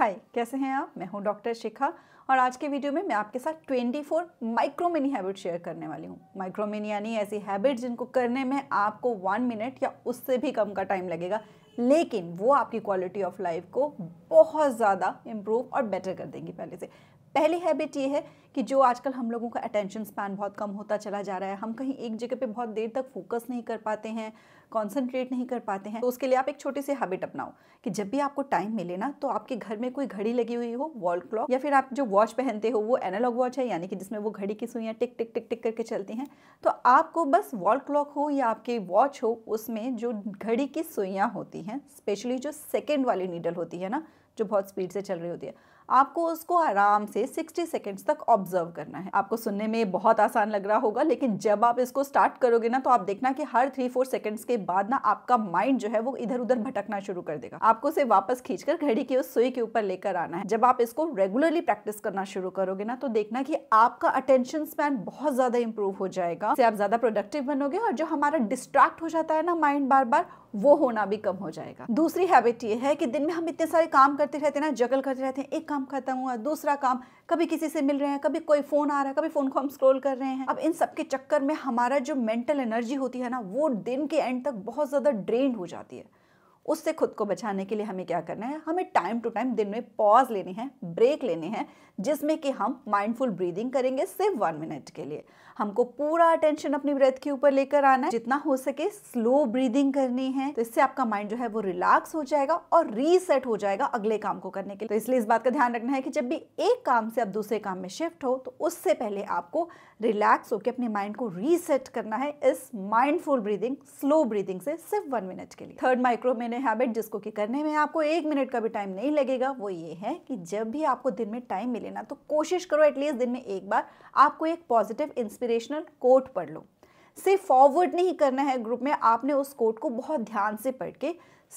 हाय कैसे हैं आप मैं हूं डॉक्टर शिखा और आज के वीडियो में मैं आपके साथ 24 माइक्रोमिनी हैबिट शेयर करने वाली हूं माइक्रोमिनी यानी ऐसी हैबिट जिनको करने में आपको वन मिनट या उससे भी कम का टाइम लगेगा लेकिन वो आपकी क्वालिटी ऑफ लाइफ को बहुत ज़्यादा इम्प्रूव और बेटर कर देंगी पहले से पहली हैबिट ये है कि जो आजकल हम लोगों का अटेंशन स्पैन बहुत कम होता चला जा रहा है हम कहीं एक जगह पे बहुत देर तक फोकस नहीं कर पाते हैं कॉन्सेंट्रेट नहीं कर पाते हैं तो उसके लिए आप एक छोटी सी हैबिट अपनाओ कि जब भी आपको टाइम मिले ना तो आपके घर में कोई घड़ी लगी हुई हो वॉल क्लॉक या फिर आप जो वॉच पहनते हो वो एनालॉग वॉच है यानी कि जिसमें वो घड़ी की सुइयाँ टिक टिक टिक टिक करके चलती हैं तो आपको बस वॉल क्लॉक हो या आपकी वॉच हो उसमें जो घड़ी की सुइयाँ होती हैं स्पेशली जो सेकेंड वाली नीडल होती है ना जो बहुत स्पीड से चल रही होती है आपको उसको आराम से 60 सेकेंड्स तक ऑब्जर्व करना है आपको सुनने में बहुत आसान लग रहा होगा लेकिन जब आप इसको स्टार्ट करोगे ना तो आप देखना कि हर थ्री फोर सेकेंड्स के बाद ना आपका माइंड जो है वो इधर उधर भटकना शुरू कर देगा आपको उसे वापस खींचकर घड़ी की उस सुई के ऊपर लेकर आना है जब आप इसको रेगुलरली प्रैक्टिस करना शुरू करोगे ना तो देखना की आपका अटेंशन स्पैन बहुत ज्यादा इंप्रूव हो जाएगा आप ज्यादा प्रोडक्टिव बनोगे और जो हमारा डिस्ट्रैक्ट हो जाता है ना माइंड बार बार वो होना भी कम हो जाएगा दूसरी हैबिट ये है कि दिन में हम इतने सारे काम करते रहते हैं ना जगल करते रहते हैं एक काम काम खत्म हुआ दूसरा काम कभी किसी से मिल रहे हैं कभी कोई फ़ोन आ रहा है कभी फ़ोन को हम स्क्रॉल कर रहे हैं अब इन सब के चक्कर में हमारा जो मेंटल एनर्जी होती है ना वो दिन के एंड तक बहुत ज़्यादा ड्रेन हो जाती है उससे खुद को बचाने के लिए हमें क्या करना है हमें टाइम टू टाइम दिन में पॉज लेने हैं ब्रेक लेने हैं जिसमें कि हम माइंडफुल ब्रीदिंग करेंगे सिर्फ वन मिनट के लिए हमको पूरा अटेंशन अपनी ब्रेथ के ऊपर लेकर आना है जितना हो सके स्लो ब्रीदिंग करनी है तो इससे आपका माइंड जो है वो रिलैक्स हो जाएगा और रीसेट हो जाएगा अगले काम को करने के लिए तो इसलिए इस बात का ध्यान रखना है कि जब भी एक काम से आप दूसरे काम में शिफ्ट हो तो उससे पहले आपको रिलैक्स होकर अपने माइंड को रीसेट करना है इस माइंडफुल ब्रीदिंग स्लो ब्रीदिंग से सिर्फ वन मिनट के लिए थर्ड माइक्रो मेने हैबिट जिसको कि करने में आपको एक मिनट का भी टाइम नहीं लगेगा वो ये है कि जब भी आपको दिन में टाइम मिले ना तो कोशिश करो एटलीस्ट दिन में एक बार आपको एक पॉजिटिव इंस्पिरेशन इंस्पिरेशनल कोट पढ़ लो सिर्फ फॉरवर्ड नहीं करना है ग्रुप में आपने उस कोट को बहुत ध्यान से पढ़ के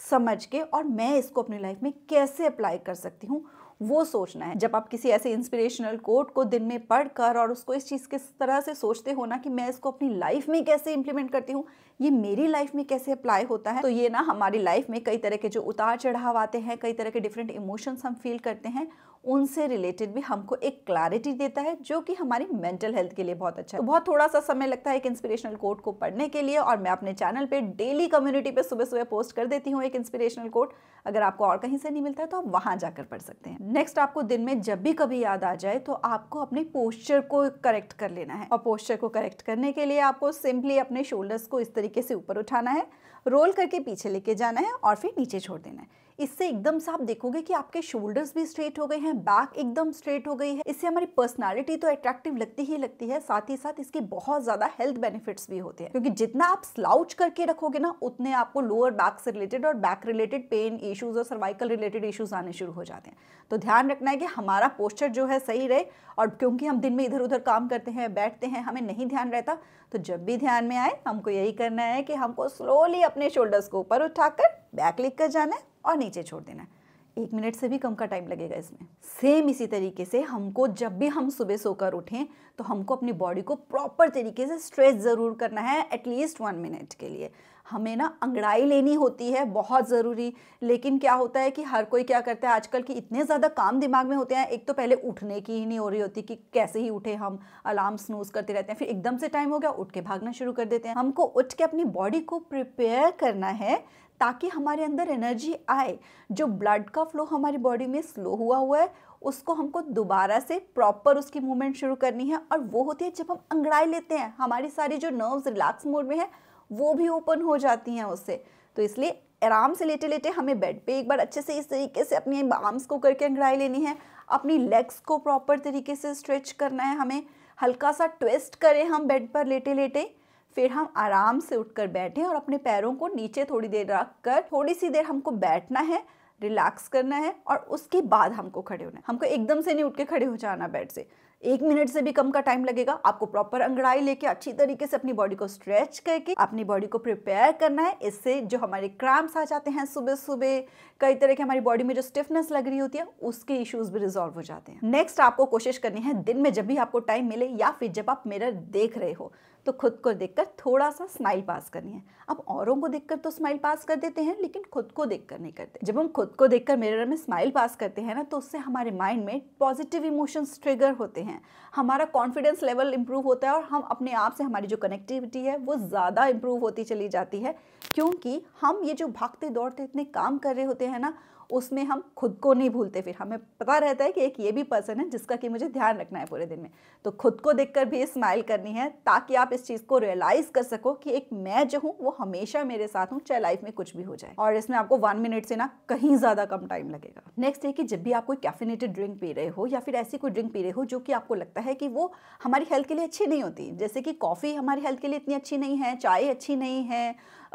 समझ के और मैं इसको अपनी लाइफ में कैसे अप्लाई कर सकती हूँ वो सोचना है जब आप किसी ऐसे इंस्पिरेशनल कोट को दिन में पढ़कर और उसको इस चीज़ किस तरह से सोचते हो ना कि मैं इसको अपनी लाइफ में कैसे इंप्लीमेंट करती हूँ ये मेरी लाइफ में कैसे अप्लाई होता है तो ये ना हमारी लाइफ में कई तरह के जो उतार चढ़ाव आते हैं कई तरह के डिफरेंट इमोशंस हम फील करते हैं उनसे रिलेटेड भी हमको एक क्लैरिटी देता है जो कि हमारी मेंटल हेल्थ के लिए बहुत अच्छा है तो बहुत थोड़ा सा समय लगता है एक इंस्पिरेशनल कोट को पढ़ने के लिए और मैं अपने चैनल पे डेली कम्युनिटी पे सुबह सुबह पोस्ट कर देती हूँ एक इंस्पिरेशनल कोट अगर आपको और कहीं से नहीं मिलता है तो आप वहाँ जाकर पढ़ सकते हैं नेक्स्ट आपको दिन में जब भी कभी याद आ जाए तो आपको अपने पोस्चर को करेक्ट कर लेना है और पोस्चर को करेक्ट करने के लिए आपको सिंपली अपने शोल्डर्स को इस तरीके से ऊपर उठाना है रोल करके पीछे लेके जाना है और फिर नीचे छोड़ देना है इससे एकदम से आप देखोगे कि आपके शोल्डर्स भी स्ट्रेट हो गए हैं बैक एकदम स्ट्रेट हो गई है इससे हमारी पर्सनालिटी तो अट्रैक्टिव लगती ही लगती है साथ ही साथ इसके बहुत ज्यादा हेल्थ बेनिफिट्स भी होते हैं क्योंकि जितना आप स्लाउच करके रखोगे ना उतने आपको लोअर बैक से रिलेटेड और बैक रिलेटेड पेन इशूज और सर्वाइकल रिलेटेड इशूज आने शुरू हो जाते हैं तो ध्यान रखना है कि हमारा पोस्चर जो है सही रहे और क्योंकि हम दिन में इधर उधर काम करते हैं बैठते हैं हमें नहीं ध्यान रहता तो जब भी ध्यान में आए हमको यही करना है कि हमको स्लोली अपने शोल्डर्स को ऊपर उठाकर बैक लिख कर जाना है और नीचे छोड़ देना है एक मिनट से भी कम का टाइम लगेगा इसमें सेम इसी तरीके से हमको जब भी हम सुबह सोकर उठें तो हमको अपनी बॉडी को प्रॉपर तरीके से स्ट्रेच ज़रूर करना है एटलीस्ट वन मिनट के लिए हमें ना अंगड़ाई लेनी होती है बहुत ज़रूरी लेकिन क्या होता है कि हर कोई क्या करता है आजकल के इतने ज़्यादा काम दिमाग में होते हैं एक तो पहले उठने की ही नहीं हो रही होती कि कैसे ही उठे हम अलार्म स्नूज करते रहते हैं फिर एकदम से टाइम हो गया उठ के भागना शुरू कर देते हैं हमको उठ के अपनी बॉडी को प्रिपेयर करना है ताकि हमारे अंदर एनर्जी आए जो ब्लड का फ्लो हमारी बॉडी में स्लो हुआ हुआ है उसको हमको दोबारा से प्रॉपर उसकी मूवमेंट शुरू करनी है और वो होती है जब हम अंगड़ाई लेते हैं हमारी सारी जो नर्व्स रिलैक्स मोड में है वो भी ओपन हो जाती हैं उससे तो इसलिए आराम से लेटे लेटे हमें बेड पे एक बार अच्छे से इस तरीके से अपनी आर्म्स को करके अंगड़ाई लेनी है अपनी लेग्स को प्रॉपर तरीके से स्ट्रेच करना है हमें हल्का सा ट्विस्ट करें हम बेड पर लेटे लेटे फिर हम आराम से उठकर बैठे और अपने पैरों को नीचे थोड़ी देर रख कर थोड़ी सी देर हमको बैठना है रिलैक्स करना है और उसके बाद हमको खड़े होना है हमको एकदम से नहीं उठ के खड़े हो जाना बेड से एक मिनट से भी कम का टाइम लगेगा आपको प्रॉपर अंगड़ाई लेके अच्छी तरीके से अपनी बॉडी को स्ट्रेच करके अपनी बॉडी को प्रिपेयर करना है इससे जो हमारे क्रैम्प्स आ जाते हैं सुबह सुबह कई तरह की हमारी बॉडी में जो स्टिफनेस लग रही होती है उसके इश्यूज भी रिजॉल्व हो जाते हैं नेक्स्ट आपको कोशिश करनी है दिन में जब भी आपको टाइम मिले या फिर जब आप मिरर देख रहे हो तो खुद को देखकर थोड़ा सा स्माइल पास करनी है अब औरों को देखकर तो स्माइल पास कर देते हैं लेकिन खुद को देखकर नहीं करते जब हम खुद को देखकर मिरर में स्माइल पास करते हैं ना तो उससे हमारे माइंड में पॉजिटिव इमोशंस ट्रिगर होते हैं हमारा कॉन्फिडेंस लेवल इंप्रूव होता है और हम अपने आप से हमारी जो कनेक्टिविटी है वो ज़्यादा इम्प्रूव होती चली जाती है क्योंकि हम ये जो भागते दौड़ते इतने काम कर रहे होते हैं ना उसमें हम खुद को नहीं भूलते फिर हमें पता रहता है कि एक ये भी पर्सन है जिसका कि मुझे ध्यान रखना है पूरे दिन में तो खुद को देख भी स्माइल करनी है ताकि आप इस चीज़ को रियलाइज़ कर सको कि एक मैं जो हूँ वो हमेशा मेरे साथ हूँ चाहे लाइफ में कुछ भी हो जाए और इसमें आपको वन मिनट से ना कहीं ज़्यादा कम टाइम लगेगा नेक्स्ट है कि जब भी आप कोई कैफिनेटेड ड्रिंक पी रहे हो या फिर ऐसी कोई ड्रिंक पी रहे हो जो कि आपको लगता है कि वो हमारी हेल्थ के लिए अच्छी नहीं होती जैसे कि कॉफ़ी हमारी हेल्थ के लिए इतनी अच्छी नहीं है चाय अच्छी नहीं है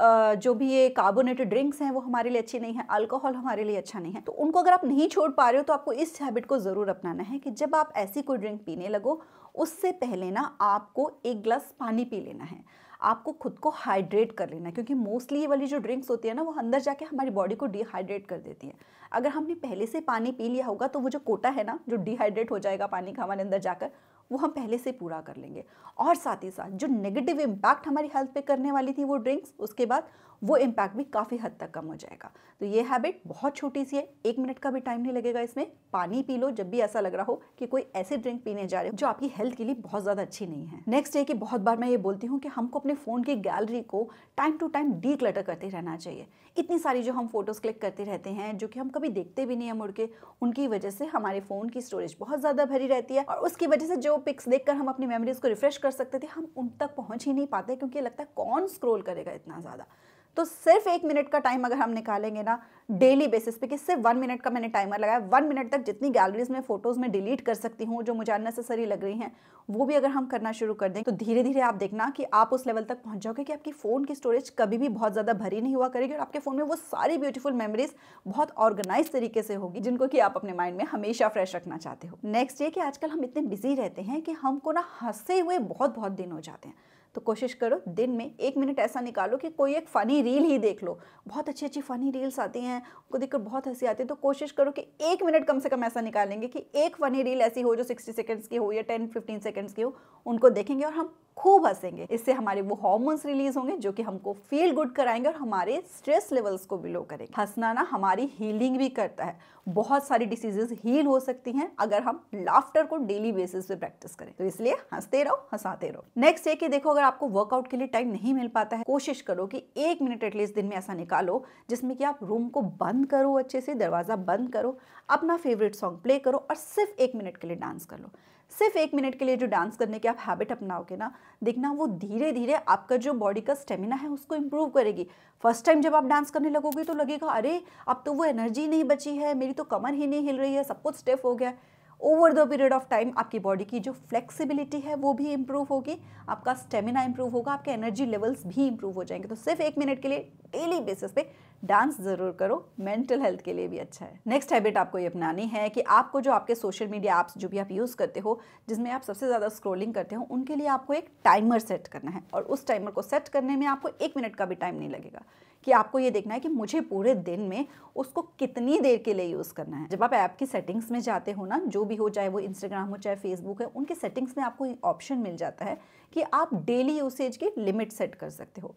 जो भी ये कार्बोनेटेड ड्रिंक्स हैं वो हमारे लिए अच्छी नहीं है अल्कोहल हमारे लिए अच्छा नहीं है तो उनको अगर आप नहीं छोड़ पा रहे हो तो आपको इस हैबिट को ज़रूर अपनाना है कि जब आप ऐसी कोई ड्रिंक पीने लगो उससे पहले ना आपको एक ग्लास पानी पी लेना है आपको खुद को हाइड्रेट कर लेना है क्योंकि मोस्टली ये वाली जो ड्रिंक्स होती है ना वो अंदर जाके हमारी बॉडी को डिहाइड्रेट कर देती है अगर हमने पहले से पानी पी लिया होगा तो वो जो कोटा है ना जो डिहाइड्रेट हो जाएगा पानी का हमारे अंदर जाकर वो हम पहले से पूरा कर लेंगे और साथ ही साथ जो नेगेटिव इम्पैक्ट हमारी हेल्थ पे करने वाली थी वो ड्रिंक्स उसके बाद वो इम्पैक्ट भी काफ़ी हद तक कम हो जाएगा तो ये हैबिट बहुत छोटी सी है एक मिनट का भी टाइम नहीं लगेगा इसमें पानी पी लो जब भी ऐसा लग रहा हो कि कोई ऐसे ड्रिंक पीने जा रहे हो जो आपकी हेल्थ के लिए बहुत ज़्यादा अच्छी नहीं है नेक्स्ट है कि बहुत बार मैं ये बोलती हूँ कि हमको अपने फ़ोन की गैलरी को टाइम टू टाइम डी करते रहना चाहिए इतनी सारी जो हम फोटोज़ क्लिक करते रहते हैं जो कि हम कभी देखते भी नहीं है मुड़ के उनकी वजह से हमारे फ़ोन की स्टोरेज बहुत ज़्यादा भरी रहती है और उसकी वजह से जो पिक्स देख हम अपनी मेमोरीज़ को रिफ्रेश कर सकते थे हम उन तक पहुँच ही नहीं पाते क्योंकि लगता है कौन स्क्रोल करेगा इतना ज़्यादा तो सिर्फ एक मिनट का टाइम अगर हम निकालेंगे ना डेली बेसिस पे कि सिर्फ वन मिनट का मैंने टाइमर लगाया वन मिनट तक जितनी गैलरीज में फ़ोटोज़ में डिलीट कर सकती हूँ जो मुझे अननेसेसरी लग रही हैं वो भी अगर हम करना शुरू कर दें तो धीरे धीरे आप देखना कि आप उस लेवल तक पहुंच जाओगे कि आपकी फ़ोन की स्टोरेज कभी भी बहुत ज़्यादा भरी नहीं हुआ करेगी और आपके फ़ोन में वो सारी ब्यूटीफुल मेमरीज बहुत ऑर्गेनाइज तरीके से होगी जिनको कि आप अपने माइंड में हमेशा फ्रेश रखना चाहते हो नेक्स्ट ये कि आजकल हम इतने बिजी रहते हैं कि हमको ना हंसे हुए बहुत बहुत दिन हो जाते हैं तो कोशिश करो दिन में एक मिनट ऐसा निकालो कि कोई एक फ़नी रील ही देख लो बहुत अच्छी अच्छी फ़नी रील्स आती हैं उनको देखकर बहुत हंसी आती है तो कोशिश करो कि एक मिनट कम से कम ऐसा निकालेंगे कि एक फ़नी रील ऐसी हो जो सिक्सटी सेकंड्स की हो या टेन फिफ्टीन सेकंड्स की हो उनको देखेंगे और हम खूब हंसेंगे इससे हमारे वो हॉर्मोन्स रिलीज होंगे जो कि हमको फील गुड कराएंगे और हमारे स्ट्रेस लेवल्स को बिलो करेंगे हंसना ना हमारी हीलिंग भी करता है बहुत सारी डिसीजेज हील हो सकती हैं अगर हम लाफ्टर को डेली बेसिस पे प्रैक्टिस करें तो इसलिए हंसते रहो हंसाते रहो नेक्स्ट है कि देखो अगर आपको वर्कआउट के लिए टाइम नहीं मिल पाता है कोशिश करो कि एक मिनट एटलीस्ट दिन में ऐसा निकालो जिसमें कि आप रूम को बंद करो अच्छे से दरवाज़ा बंद करो अपना फेवरेट सॉन्ग प्ले करो और सिर्फ एक मिनट के लिए डांस कर लो सिर्फ एक मिनट के लिए जो डांस करने की आप हैबिट अपनाओगे ना देखना वो धीरे धीरे आपका जो बॉडी का स्टेमिना है उसको इम्प्रूव करेगी फर्स्ट टाइम जब आप डांस करने लगोगे तो लगेगा अरे अब तो वो एनर्जी नहीं बची है मेरी तो कमर ही नहीं हिल रही है सब कुछ स्टेफ हो गया over the period of time आपकी बॉडी की जो फ्लेक्सिबिलिटी है वो भी इम्प्रूव होगी आपका स्टेमिना इम्प्रूव होगा आपके एनर्जी लेवल्स भी इम्प्रूव हो जाएंगे तो सिर्फ एक मिनट के लिए डेली बेसिस पे डांस ज़रूर करो मेंटल हेल्थ के लिए भी अच्छा है नेक्स्ट हैबिट आपको ये अपनानी है कि आपको जो आपके सोशल मीडिया ऐप्स जो भी आप यूज़ करते हो जिसमें आप सबसे ज़्यादा स्क्रोलिंग करते हो उनके लिए आपको एक टाइमर सेट करना है और उस टाइमर को सेट करने में आपको एक मिनट का भी टाइम नहीं लगेगा कि आपको ये देखना है कि मुझे पूरे दिन में उसको कितनी देर के लिए यूज़ करना है जब आप ऐप की सेटिंग्स में जाते हो ना जो भी हो चाहे वो इंस्टाग्राम हो चाहे फेसबुक है उनके सेटिंग्स में आपको ऑप्शन मिल जाता है कि आप डेली यूसेज की लिमिट सेट कर सकते हो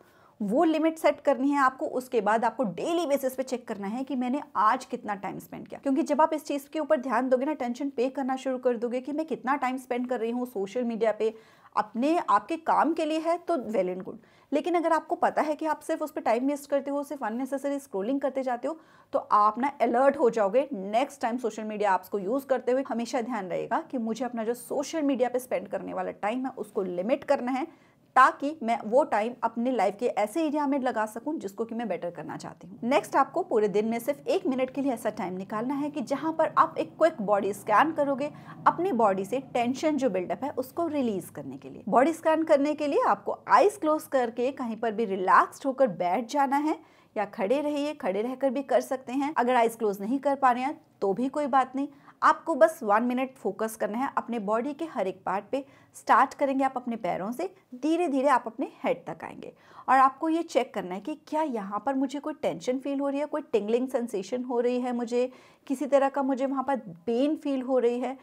वो लिमिट सेट करनी है आपको उसके बाद आपको डेली बेसिस पे चेक करना है कि मैंने आज कितना टाइम स्पेंड किया क्योंकि जब आप इस चीज़ के ऊपर ध्यान दोगे ना टेंशन पे करना शुरू कर दोगे कि मैं कितना टाइम स्पेंड कर रही हूँ सोशल मीडिया पे अपने आपके काम के लिए है तो वेल एंड गुड लेकिन अगर आपको पता है कि आप सिर्फ उस पर टाइम वेस्ट करते हो सिर्फ अननेसेसरी स्क्रोलिंग करते जाते हो तो आप ना अलर्ट हो जाओगे next time social media apps को यूज़ करते हुए हमेशा ध्यान रहेगा कि मुझे अपना जो सोशल मीडिया पे स्पेंड करने वाला टाइम है उसको लिमिट करना है ताकि मैं वो टाइम अपने लाइफ के ऐसे एरिया में लगा सकूं जिसको कि मैं बेटर करना चाहती हूँ नेक्स्ट आपको पूरे दिन में सिर्फ एक मिनट के लिए ऐसा टाइम निकालना है कि जहां पर आप एक क्विक बॉडी स्कैन करोगे अपनी बॉडी से टेंशन जो बिल्डअप है उसको रिलीज करने के लिए बॉडी स्कैन करने के लिए आपको आइज क्लोज करके कहीं पर भी रिलैक्स्ड होकर बैठ जाना है या खड़े रहिए खड़े रहकर भी कर सकते हैं अगर आइस क्लोज नहीं कर पा रहे हैं तो भी कोई बात नहीं आपको बस वन मिनट फोकस करना है अपने बॉडी के हर एक पार्ट पे स्टार्ट करेंगे आप अपने पैरों से धीरे धीरे आप अपने हेड तक आएंगे और आपको ये चेक करना है कि क्या यहाँ पर मुझे कोई टेंशन फील हो रही है कोई टिंगलिंग सेंसेशन हो रही है मुझे किसी तरह का मुझे वहाँ पर पेन फील हो रही है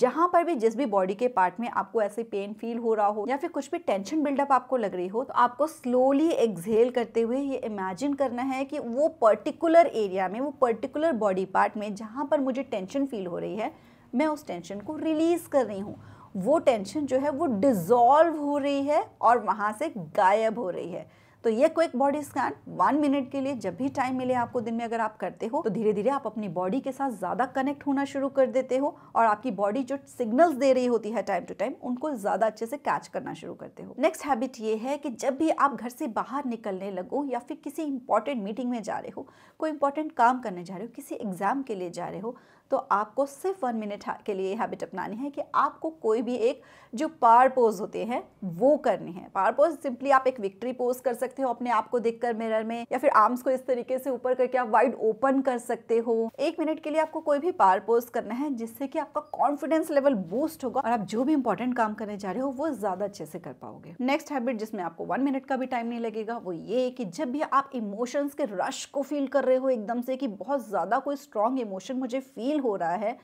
जहाँ पर भी जिस भी बॉडी के पार्ट में आपको ऐसे पेन फील हो रहा हो या फिर कुछ भी टेंशन बिल्डअप आपको लग रही हो तो आपको स्लोली एक्सहेल करते हुए ये इमेजिन करना है कि वो पर्टिकुलर एरिया में वो पर्टिकुलर बॉडी पार्ट में जहाँ पर मुझे टेंशन फील हो रही है मैं उस टेंशन को रिलीज़ कर रही हूँ वो टेंशन जो है वो डिज़ोल्व हो रही है और वहाँ से गायब हो रही है तो ये quick body scan one minute के लिए जब भी टाइम मिले आपको दिन में अगर आप करते हो तो धीरे धीरे आप अपनी बॉडी के साथ ज़्यादा कनेक्ट होना शुरू कर देते हो और आपकी बॉडी जो सिग्नल्स दे रही होती है टाइम टू टाइम उनको ज़्यादा अच्छे से कैच करना शुरू करते हो नेक्स्ट हैबिट ये है कि जब भी आप घर से बाहर निकलने लगो या फिर किसी इंपॉर्टेंट मीटिंग में जा रहे हो कोई इंपॉर्टेंट काम करने जा रहे हो किसी एग्जाम के लिए जा रहे हो तो आपको सिर्फ वन मिनट के लिए हैबिट अपनानी है कि आपको कोई भी एक जो पार पोज होते हैं वो करने हैं पार पोज सिंपली आप एक विक्ट्री पोज कर सकते हो अपने आप को देख कर मिरर में या फिर आर्म्स को इस तरीके से ऊपर करके आप वाइड ओपन कर सकते हो एक मिनट के लिए आपको कोई भी पार पोज करना है जिससे कि आपका कॉन्फिडेंस लेवल बूस्ट होगा और आप जो भी इंपॉर्टेंट काम करने जा रहे हो वो ज्यादा अच्छे से कर पाओगे नेक्स्ट हैबिट जिसमें आपको वन मिनट का भी टाइम नहीं लगेगा वो ये कि जब भी आप इमोशंस के रश को फील कर रहे हो एकदम से कि बहुत ज्यादा कोई स्ट्रॉन्ग इमोशन मुझे फील हो रहा है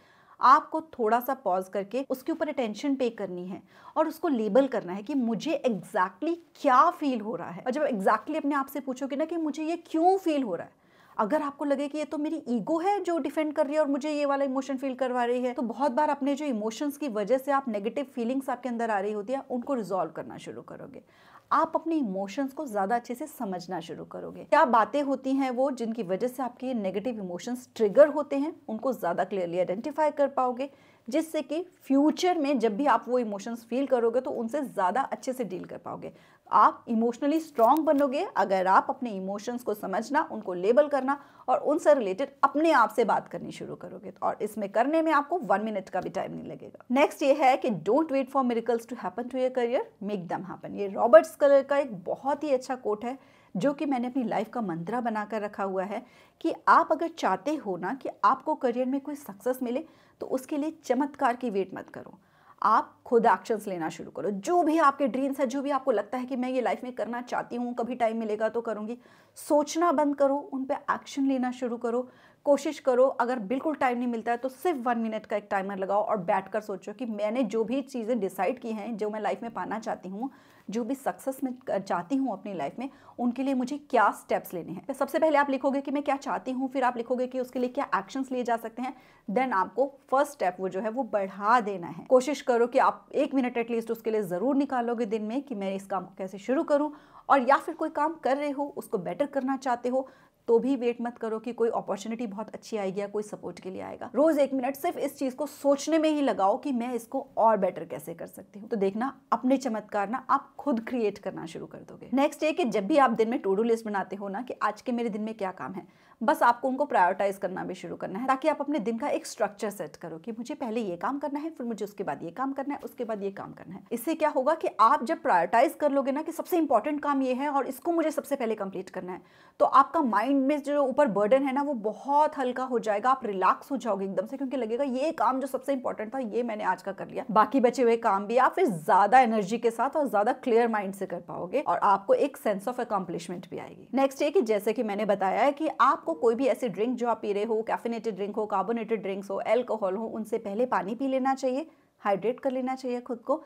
आपको थोड़ा सा पॉज करके उसके ऊपर अटेंशन पे करनी है और उसको लेबल करना है कि मुझे एग्जैक्टली exactly क्या फील हो रहा है और जब एग्जैक्टली exactly अपने आप से पूछोगे ना कि मुझे ये क्यों फील हो रहा है अगर आपको लगे कि ये तो मेरी ईगो है जो डिफेंड कर रही है और मुझे ये वाला इमोशन फील करवा रही है तो बहुत बार अपने जो इमोशंस की वजह से आप नेगेटिव फीलिंग्स आपके अंदर आ रही होती है उनको रिजॉल्व करना शुरू करोगे आप अपने इमोशंस को ज़्यादा अच्छे से समझना शुरू करोगे क्या बातें होती हैं वो जिनकी वजह से आपके नेगेटिव इमोशंस ट्रिगर होते हैं उनको ज़्यादा क्लियरली आइडेंटिफाई कर पाओगे जिससे कि फ्यूचर में जब भी आप वो इमोशंस फील करोगे तो उनसे ज़्यादा अच्छे से डील कर पाओगे आप इमोशनली स्ट्रांग बनोगे अगर आप अपने इमोशंस को समझना उनको लेबल करना और उनसे रिलेटेड अपने आप से बात करनी शुरू करोगे तो और इसमें करने में आपको वन मिनट का भी टाइम नहीं लगेगा नेक्स्ट ये है कि don't wait for miracles to happen to your career make them happen ये रॉबर्ट्स कलर का एक बहुत ही अच्छा कोट है जो कि मैंने अपनी लाइफ का मंत्रा बनाकर रखा हुआ है कि आप अगर चाहते हो ना कि आपको करियर में कोई सक्सेस मिले तो उसके लिए चमत्कार की वेट मत करो आप खुद एक्शंस लेना शुरू करो जो भी आपके ड्रीम्स है जो भी आपको लगता है कि मैं ये लाइफ में करना चाहती हूँ कभी टाइम मिलेगा तो करूँगी सोचना बंद करो उन पर एक्शन लेना शुरू करो कोशिश करो अगर बिल्कुल टाइम नहीं मिलता है तो सिर्फ वन मिनट का एक टाइमर लगाओ और बैठ कर सोचो कि मैंने जो भी चीज़ें डिसाइड की हैं जो मैं लाइफ में पाना चाहती हूँ जो भी सक्सेस में चाहती हूँ अपनी लाइफ में उनके लिए मुझे क्या स्टेप्स लेने हैं सबसे पहले आप लिखोगे कि मैं क्या चाहती हूँ फिर आप लिखोगे कि उसके लिए क्या एक्शन लिए जा सकते हैं देन आपको फर्स्ट स्टेप वो जो है वो बढ़ा देना है कोशिश करो कि आप एक मिनट एटलीस्ट उसके लिए ज़रूर निकालोगे दिन में कि मैं इस काम को कैसे शुरू करूँ और या फिर कोई काम कर रहे हो उसको बेटर करना चाहते हो तो भी वेट मत करो कि कोई अपॉर्चुनिटी बहुत अच्छी आएगी या कोई सपोर्ट के लिए आएगा रोज एक मिनट सिर्फ इस चीज को सोचने में ही लगाओ कि मैं इसको और बेटर कैसे कर सकती हूँ तो देखना अपने चमत्कार ना आप खुद क्रिएट करना शुरू कर दोगे नेक्स्ट ये कि जब भी आप दिन में टू डू लिस्ट बनाते हो ना कि आज के मेरे दिन में क्या काम है बस आपको उनको प्रायोरिटाइज करना भी शुरू करना है ताकि आप अपने दिन का एक स्ट्रक्चर सेट करो कि मुझे पहले ये काम करना है फिर मुझे उसके बाद ये काम करना है उसके बाद ये काम करना है इससे क्या होगा कि आप जब प्रायोरिटाइज कर लोगे ना कि सबसे इंपॉर्टेंट काम ये है और इसको मुझे सबसे पहले कंप्लीट करना है तो आपका माइंड में जो ऊपर बर्डन है ना वो बहुत हल्का हो जाएगा आप रिलैक्स हो जाओगे एकदम से क्योंकि लगेगा ये काम जो सबसे इंपॉर्टेंट था ये मैंने आज का कर लिया बाकी बचे हुए काम भी आप फिर ज्यादा एनर्जी के साथ और ज्यादा क्लियर माइंड से कर पाओगे और आपको एक सेंस ऑफ अकम्पलिशमेंट भी आएगी नेक्स्ट ये कि जैसे कि मैंने बताया है कि आप आपको कोई भी ऐसे ड्रिंक जो आप पी रहे हो कैफिनेटेड ड्रिंक हो कार्बोनेटेड ड्रिंक्स हो एल्कोहल हो उनसे पहले पानी पी लेना चाहिए हाइड्रेट कर लेना चाहिए खुद को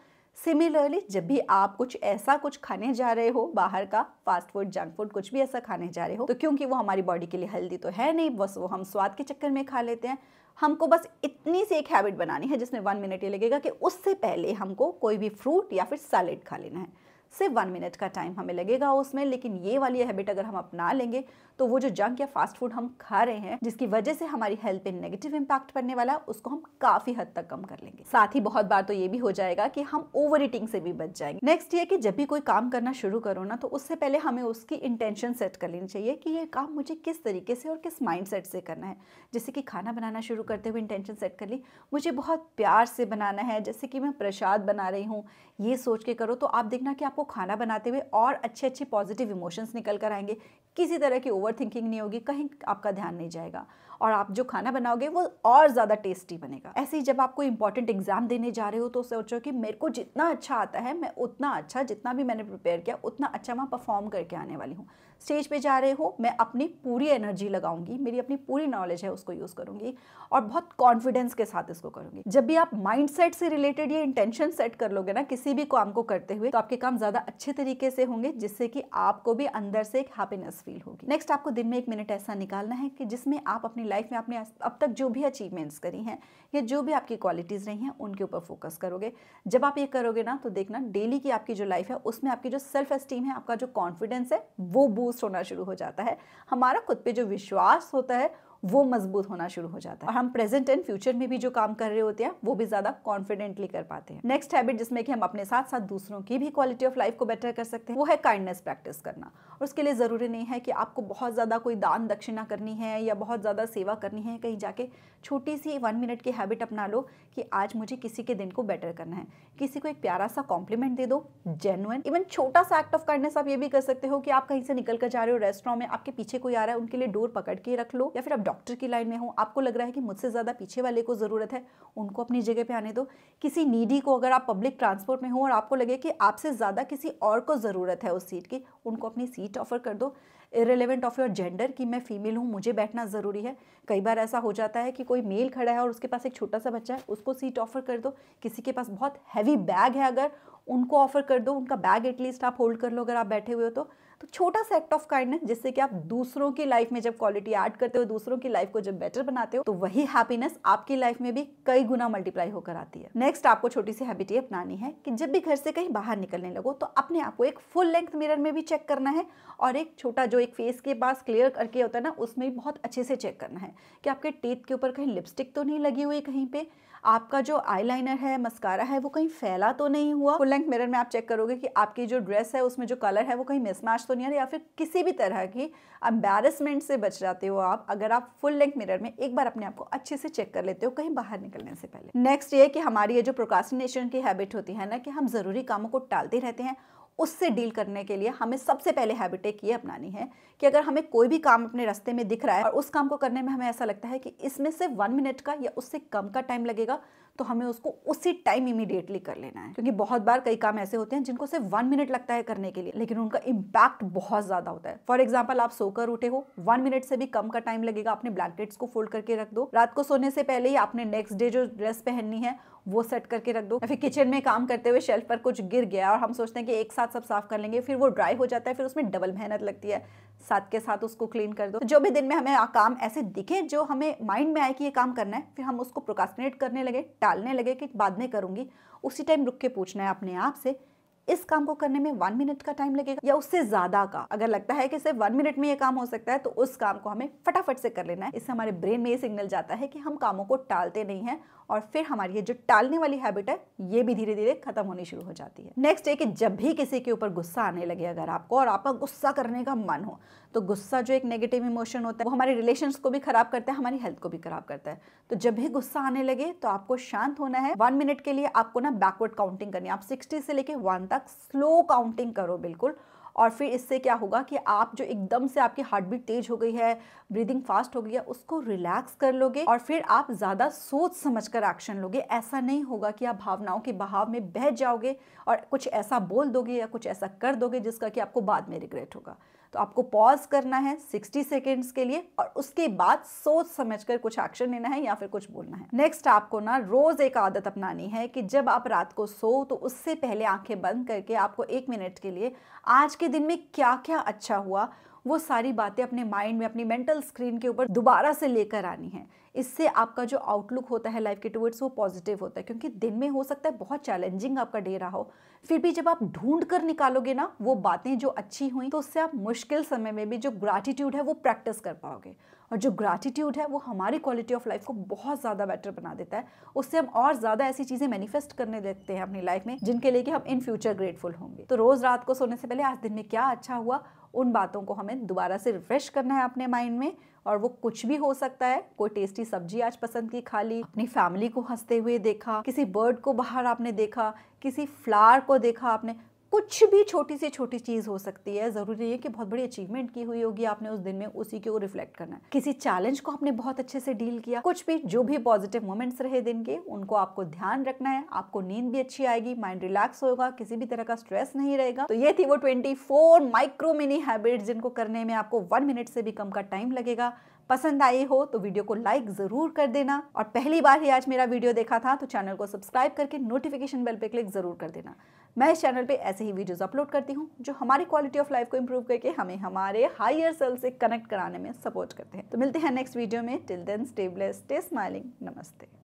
सिमिलरली जब भी आप कुछ ऐसा कुछ खाने जा रहे हो बाहर का फास्ट फूड जंक फूड कुछ भी ऐसा खाने जा रहे हो तो क्योंकि वो हमारी बॉडी के लिए हेल्दी तो है नहीं बस वो हम स्वाद के चक्कर में खा लेते हैं हमको बस इतनी सी एक हैबिट बनानी है जिसमें वन मिनट ये लगेगा कि उससे पहले हमको कोई भी फ्रूट या फिर सैलेड खा लेना है से वन मिनट का टाइम हमें लगेगा उसमें लेकिन ये वाली हैबिट अगर हम अपना लेंगे तो वो जो जंक या फास्ट फूड हम खा रहे हैं जिसकी वजह से हमारी हेल्थ पे नेगेटिव इम्पैक्ट पड़ने वाला उसको हम काफी हद तक कम कर लेंगे साथ ही बहुत बार तो ये भी हो जाएगा कि हम ओवर ईटिंग से भी बच जाएंगे नेक्स्ट ये कि जब भी कोई काम करना शुरू करो ना तो उससे पहले हमें उसकी इंटेंशन सेट कर लेनी चाहिए कि ये काम मुझे किस तरीके से और किस माइंड सेट से करना है जैसे कि खाना बनाना शुरू करते हुए इंटेंशन सेट कर ली मुझे बहुत प्यार से बनाना है जैसे कि मैं प्रसाद बना रही हूँ ये सोच के करो तो आप देखना कि आपको खाना बनाते हुए और अच्छे अच्छे पॉजिटिव इमोशंस निकल कर आएंगे किसी तरह की ओवर थिंकिंग नहीं होगी कहीं आपका ध्यान नहीं जाएगा और आप जो खाना बनाओगे वो और ज़्यादा टेस्टी बनेगा ऐसे ही जब आप कोई इंपॉर्टेंट एग्जाम देने जा रहे हो तो सोचो कि मेरे को जितना अच्छा आता है मैं उतना अच्छा जितना भी मैंने प्रिपेयर किया उतना अच्छा वहाँ परफॉर्म करके आने वाली हूँ स्टेज पे जा रहे हो मैं अपनी पूरी एनर्जी लगाऊंगी मेरी अपनी पूरी नॉलेज है उसको यूज़ करूंगी और बहुत कॉन्फिडेंस के साथ इसको करूंगी जब भी आप माइंड सेट से रिलेटेड ये इंटेंशन सेट कर लोगे ना किसी भी काम को करते हुए तो आपके काम ज़्यादा अच्छे तरीके से होंगे जिससे कि आपको भी अंदर से एक हैप्पीनेस फील होगी नेक्स्ट आपको दिन में एक मिनट ऐसा निकालना है कि जिसमें आप अपनी लाइफ में आपने अब तक जो भी अचीवमेंट्स करी हैं या जो भी आपकी क्वालिटीज़ रही हैं उनके ऊपर फोकस करोगे जब आप ये करोगे ना तो देखना डेली की आपकी जो लाइफ है उसमें आपकी जो सेल्फ एस्टीम है आपका जो कॉन्फिडेंस है वो बूस्ट होना शुरू हो जाता है हमारा खुद पर जो विश्वास होता है वो मजबूत होना शुरू हो जाता है और हम प्रेजेंट एंड फ्यूचर में भी जो काम कर रहे होते हैं वो भी ज़्यादा कॉन्फिडेंटली कर पाते हैं नेक्स्ट हैबिट जिसमें कि हम अपने साथ साथ दूसरों की भी क्वालिटी ऑफ लाइफ को बेटर कर सकते हैं वो है काइंडनेस प्रैक्टिस करना और उसके लिए ज़रूरी नहीं है कि आपको बहुत ज़्यादा कोई दान दक्षिणा करनी है या बहुत ज़्यादा सेवा करनी है कहीं जाके छोटी सी वन मिनट की हैबिट अपना लो कि आज मुझे किसी के दिन को बेटर करना है किसी को एक प्यारा सा कॉम्प्लीमेंट दे दो जेनुअन इवन छोटा सा एक्ट ऑफ काइंडनेस आप ये भी कर सकते हो कि आप कहीं से निकल कर जा रहे हो रेस्टोरेंट में आपके पीछे कोई आ रहा है उनके लिए डोर पकड़ के रख लो या फिर आप डॉक्टर की लाइन में हो आपको लग रहा है कि मुझसे ज़्यादा पीछे वाले को ज़रूरत है उनको अपनी जगह पर आने दो किसी नीडी को अगर आप पब्लिक ट्रांसपोर्ट में हो और आपको लगे कि आपसे ज़्यादा किसी और को ज़रूरत है उस सीट की उनको अपनी सीट ऑफर कर दो इरेलीवेंट ऑफ योर जेंडर कि मैं फीमेल हूँ मुझे बैठना ज़रूरी है कई बार ऐसा हो जाता है कि कोई मेल खड़ा है और उसके पास एक छोटा सा बच्चा है उसको सीट ऑफर कर दो किसी के पास बहुत हैवी बैग है अगर उनको ऑफर कर दो उनका बैग एटलीस्ट आप होल्ड कर लो अगर आप बैठे हुए हो तो तो छोटा सा एक्ट ऑफ काइंडनेस जिससे कि आप दूसरों की लाइफ में जब क्वालिटी ऐड करते हो दूसरों की लाइफ को जब बेटर बनाते हो तो वही हैप्पीनेस आपकी लाइफ में भी कई गुना मल्टीप्लाई होकर आती है नेक्स्ट आपको छोटी सी हैबिट ये अपनानी है कि जब भी घर से कहीं बाहर निकलने लगो तो अपने आप को एक फुल लेंथ मिरर में भी चेक करना है और एक छोटा जो एक फेस के पास क्लियर करके होता है ना उसमें भी बहुत अच्छे से चेक करना है कि आपके टीथ के ऊपर कहीं लिपस्टिक तो नहीं लगी हुई कहीं पर आपका जो आईलाइनर है मस्कारा है वो कहीं फैला तो नहीं हुआ फुल लेंथ मिरर में आप चेक करोगे कि आपकी जो ड्रेस है उसमें जो कलर है वो कहीं मिसमैच तो नहीं है या फिर किसी भी तरह की एम्बेरसमेंट से बच जाते हो आप अगर आप फुल लेंथ मिरर में एक बार अपने आप को अच्छे से चेक कर लेते हो कहीं बाहर निकलने से पहले नेक्स्ट ये कि हमारी ये जो प्रोकाशिनेशन की हैबिट होती है ना कि हम ज़रूरी कामों को टालते रहते हैं उससे डील करने के लिए हमें सबसे पहले हैबिट एक ये अपनानी है कि अगर हमें कोई भी काम अपने रास्ते में दिख रहा है और उस काम को करने में हमें ऐसा लगता है कि इसमें से वन मिनट का या उससे कम का टाइम लगेगा तो हमें उसको उसी टाइम इमीडिएटली कर लेना है क्योंकि बहुत बार कई काम ऐसे होते हैं जिनको सिर्फ वन मिनट लगता है करने के लिए लेकिन उनका इम्पैक्ट बहुत ज़्यादा होता है फॉर एग्जाम्पल आप सोकर उठे हो वन मिनट से भी कम का टाइम लगेगा अपने ब्लैंकेट्स को फोल्ड करके रख दो रात को सोने से पहले ही आपने नेक्स्ट डे जो ड्रेस पहननी है वो सेट करके रख दो या फिर किचन में काम करते हुए शेल्फ पर कुछ गिर गया और हम सोचते हैं कि एक साथ सब साफ कर लेंगे फिर वो ड्राई हो जाता है फिर उसमें डबल मेहनत लगती है साथ के साथ उसको क्लीन कर दो जो भी दिन में हमें काम ऐसे दिखे जो हमें माइंड में आए कि ये काम करना है फिर हम उसको प्रोकास्टिनेट करने लगे टालने लगे कि बाद में करूंगी उसी टाइम रुक के पूछना है अपने आप से इस काम को करने में वन मिनट का टाइम लगेगा या उससे ज़्यादा का अगर लगता है कि सिर्फ वन मिनट में ये काम हो सकता है तो उस काम को हमें फटाफट से कर लेना है इससे हमारे ब्रेन में ये सिग्नल जाता है कि हम कामों को टालते नहीं हैं और फिर हमारी ये जो टालने वाली हैबिट है ये भी धीरे धीरे खत्म होनी शुरू हो जाती है नेक्स्ट है कि जब भी किसी के ऊपर गुस्सा आने लगे अगर आपको और आपका गुस्सा करने का मन हो तो गुस्सा जो एक नेगेटिव इमोशन होता है वो हमारे रिलेशन को भी खराब करता है हमारी हेल्थ को भी खराब करता है तो जब भी गुस्सा आने लगे तो आपको शांत होना है वन मिनट के लिए आपको ना बैकवर्ड काउंटिंग करनी है आप सिक्सटी से लेके वन तक स्लो काउंटिंग करो बिल्कुल और फिर इससे क्या होगा कि आप जो एकदम से आपकी हार्ट बीट तेज हो गई है ब्रीदिंग फास्ट हो गई है उसको रिलैक्स कर लोगे और फिर आप ज़्यादा सोच समझ कर एक्शन लोगे ऐसा नहीं होगा कि आप भावनाओं के बहाव में बह जाओगे और कुछ ऐसा बोल दोगे या कुछ ऐसा कर दोगे जिसका कि आपको बाद में रिग्रेट होगा तो आपको पॉज करना है 60 सेकेंड्स के लिए और उसके बाद सोच समझकर कुछ एक्शन लेना है या फिर कुछ बोलना है नेक्स्ट आपको ना रोज एक आदत अपनानी है कि जब आप रात को सो तो उससे पहले आंखें बंद करके आपको एक मिनट के लिए आज के दिन में क्या क्या अच्छा हुआ वो सारी बातें अपने माइंड में अपनी मेंटल स्क्रीन के ऊपर दोबारा से लेकर आनी है इससे आपका जो आउटलुक होता है लाइफ के टूवर्ड्स वो पॉजिटिव होता है क्योंकि दिन में हो सकता है बहुत चैलेंजिंग आपका डे रहा हो फिर भी जब आप ढूंढ कर निकालोगे ना वो बातें जो अच्छी हुई तो उससे आप मुश्किल समय में भी जो ग्रैटिट्यूड है वो प्रैक्टिस कर पाओगे और जो ग्रैटिट्यूड है वो हमारी क्वालिटी ऑफ लाइफ को बहुत ज़्यादा बेटर बना देता है उससे हम और ज़्यादा ऐसी चीज़ें मैनिफेस्ट करने लगते हैं अपनी लाइफ में जिनके लिए कि हम इन फ्यूचर ग्रेटफुल होंगे तो रोज़ रात को सोने से पहले आज दिन में क्या अच्छा हुआ उन बातों को हमें दोबारा से रिफ़्रेश करना है अपने माइंड में और वो कुछ भी हो सकता है कोई टेस्टी सब्जी आज पसंद की खा ली अपनी फैमिली को हंसते हुए देखा किसी बर्ड को बाहर आपने देखा किसी फ्लावर को देखा आपने कुछ भी छोटी से छोटी चीज़ हो सकती है ज़रूरी है कि बहुत बड़ी अचीवमेंट की हुई होगी आपने उस दिन में उसी के ऊपर रिफ्लेक्ट करना है किसी चैलेंज को आपने बहुत अच्छे से डील किया कुछ भी जो भी पॉजिटिव मोमेंट्स रहे दिन के उनको आपको ध्यान रखना है आपको नींद भी अच्छी आएगी माइंड रिलैक्स होगा किसी भी तरह का स्ट्रेस नहीं रहेगा तो ये थी वो ट्वेंटी माइक्रो मिनी हैबिट्स जिनको करने में आपको वन मिनट से भी कम का टाइम लगेगा पसंद आई हो तो वीडियो को लाइक ज़रूर कर देना और पहली बार ही आज मेरा वीडियो देखा था तो चैनल को सब्सक्राइब करके नोटिफिकेशन बेल पर क्लिक ज़रूर कर देना मैं इस चैनल पे ऐसे ही वीडियोस अपलोड करती हूँ जो हमारी क्वालिटी ऑफ लाइफ को इम्प्रूव करके हमें हमारे हायर सेल से कनेक्ट कराने में सपोर्ट करते हैं तो मिलते हैं नेक्स्ट वीडियो में till then stay blessed stay smiling नमस्ते